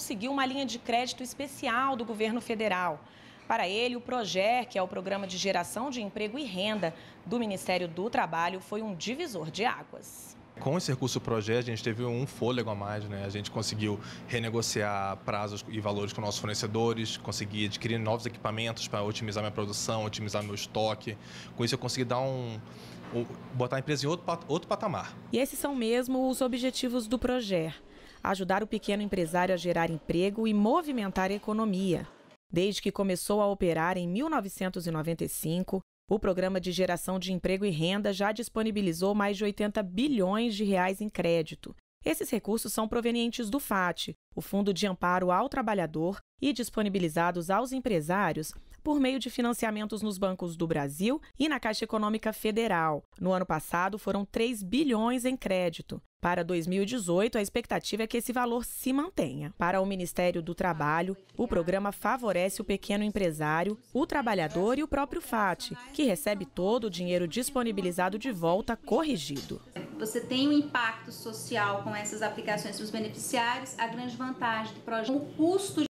conseguiu uma linha de crédito especial do governo federal. Para ele, o PROGER, que é o Programa de Geração de Emprego e Renda do Ministério do Trabalho, foi um divisor de águas. Com esse recurso PROGER, a gente teve um fôlego a mais, né? A gente conseguiu renegociar prazos e valores com nossos fornecedores, consegui adquirir novos equipamentos para otimizar minha produção, otimizar meu estoque. Com isso, eu consegui dar um. botar a empresa em outro, outro patamar. E esses são mesmo os objetivos do PROGER ajudar o pequeno empresário a gerar emprego e movimentar a economia. Desde que começou a operar em 1995, o Programa de Geração de Emprego e Renda já disponibilizou mais de 80 bilhões de reais em crédito. Esses recursos são provenientes do FAT, o Fundo de Amparo ao Trabalhador, e disponibilizados aos empresários por meio de financiamentos nos bancos do Brasil e na Caixa Econômica Federal. No ano passado, foram 3 bilhões em crédito. Para 2018, a expectativa é que esse valor se mantenha. Para o Ministério do Trabalho, o programa favorece o pequeno empresário, o trabalhador e o próprio FAT, que recebe todo o dinheiro disponibilizado de volta corrigido. Você tem um impacto social com essas aplicações para os beneficiários, a grande vantagem do projeto, é o custo